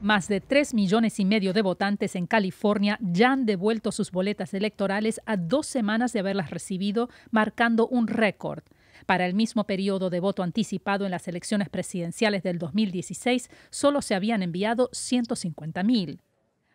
Más de 3 millones y medio de votantes en California ya han devuelto sus boletas electorales a dos semanas de haberlas recibido, marcando un récord. Para el mismo periodo de voto anticipado en las elecciones presidenciales del 2016, solo se habían enviado 150.000.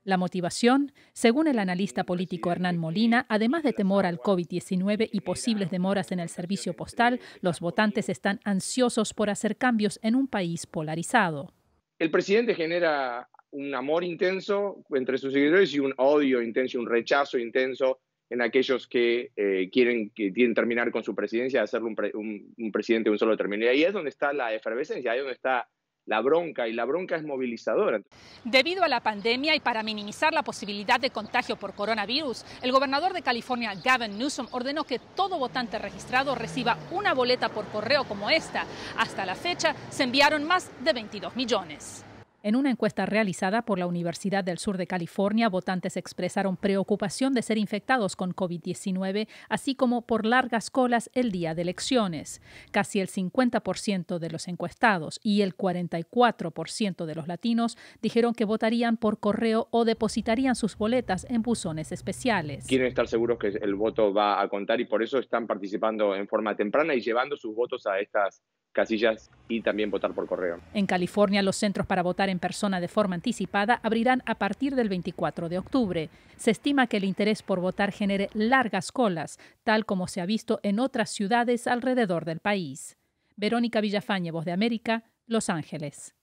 La motivación, según el analista político Hernán Molina, además de temor al COVID-19 y posibles demoras en el servicio postal, los votantes están ansiosos por hacer cambios en un país polarizado el presidente genera un amor intenso entre sus seguidores y un odio intenso, un rechazo intenso en aquellos que, eh, quieren, que terminar con su presidencia, hacerlo un, un, un presidente de un solo término. Y ahí es donde está la efervescencia, ahí es donde está la bronca y la bronca es movilizadora. Debido a la pandemia y para minimizar la posibilidad de contagio por coronavirus, el gobernador de California, Gavin Newsom, ordenó que todo votante registrado reciba una boleta por correo como esta. Hasta la fecha se enviaron más de 22 millones. En una encuesta realizada por la Universidad del Sur de California, votantes expresaron preocupación de ser infectados con COVID-19, así como por largas colas el día de elecciones. Casi el 50% de los encuestados y el 44% de los latinos dijeron que votarían por correo o depositarían sus boletas en buzones especiales. Quieren estar seguros que el voto va a contar y por eso están participando en forma temprana y llevando sus votos a estas casillas y también votar por correo. En California, los centros para votar en persona de forma anticipada abrirán a partir del 24 de octubre. Se estima que el interés por votar genere largas colas, tal como se ha visto en otras ciudades alrededor del país. Verónica Villafañe, Voz de América, Los Ángeles.